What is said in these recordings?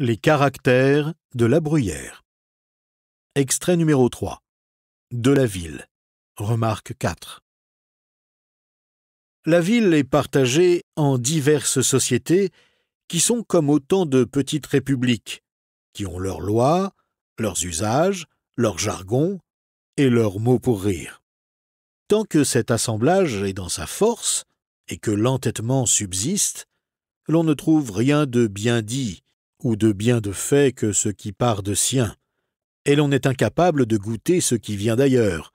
Les caractères de la bruyère. Extrait numéro 3. De la ville. Remarque 4. La ville est partagée en diverses sociétés qui sont comme autant de petites républiques, qui ont leurs lois, leurs usages, leur jargon et leurs mots pour rire. Tant que cet assemblage est dans sa force et que l'entêtement subsiste, l'on ne trouve rien de bien dit, ou de bien de fait que ce qui part de sien, et l'on est incapable de goûter ce qui vient d'ailleurs.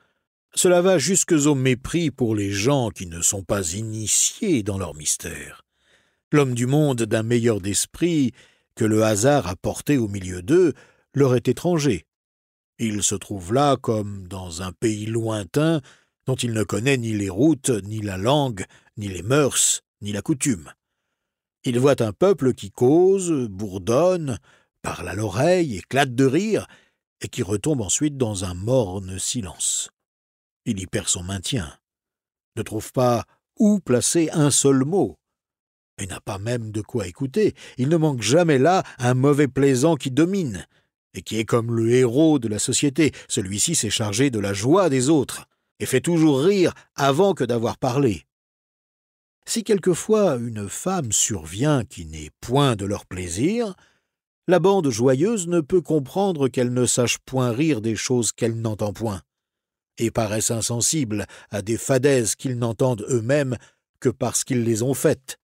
Cela va jusque au mépris pour les gens qui ne sont pas initiés dans leur mystère. L'homme du monde d'un meilleur d'esprit que le hasard a porté au milieu d'eux leur est étranger. Il se trouve là comme dans un pays lointain dont il ne connaît ni les routes, ni la langue, ni les mœurs, ni la coutume. Il voit un peuple qui cause, bourdonne, parle à l'oreille, éclate de rire, et qui retombe ensuite dans un morne silence. Il y perd son maintien, ne trouve pas où placer un seul mot, et n'a pas même de quoi écouter. Il ne manque jamais là un mauvais plaisant qui domine, et qui est comme le héros de la société. Celui-ci s'est chargé de la joie des autres, et fait toujours rire avant que d'avoir parlé. Si quelquefois une femme survient qui n'est point de leur plaisir, la bande joyeuse ne peut comprendre qu'elle ne sache point rire des choses qu'elle n'entend point, et paraissent insensibles à des fadaises qu'ils n'entendent eux-mêmes que parce qu'ils les ont faites.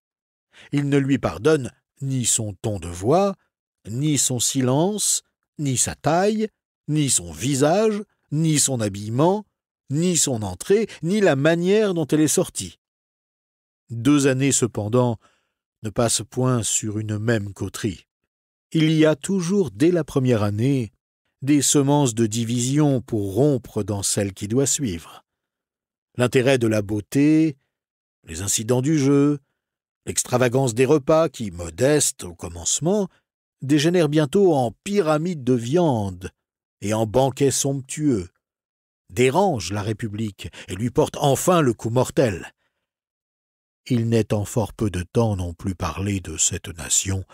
Ils ne lui pardonnent ni son ton de voix, ni son silence, ni sa taille, ni son visage, ni son habillement, ni son entrée, ni la manière dont elle est sortie. Deux années cependant ne passent point sur une même coterie. Il y a toujours dès la première année des semences de division pour rompre dans celle qui doit suivre. L'intérêt de la beauté, les incidents du jeu, l'extravagance des repas qui, modestes au commencement, dégénèrent bientôt en pyramide de viande et en banquets somptueux, dérange la République et lui porte enfin le coup mortel il n'est en fort peu de temps non plus parlé de cette nation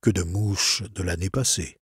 que de mouches de l'année passée.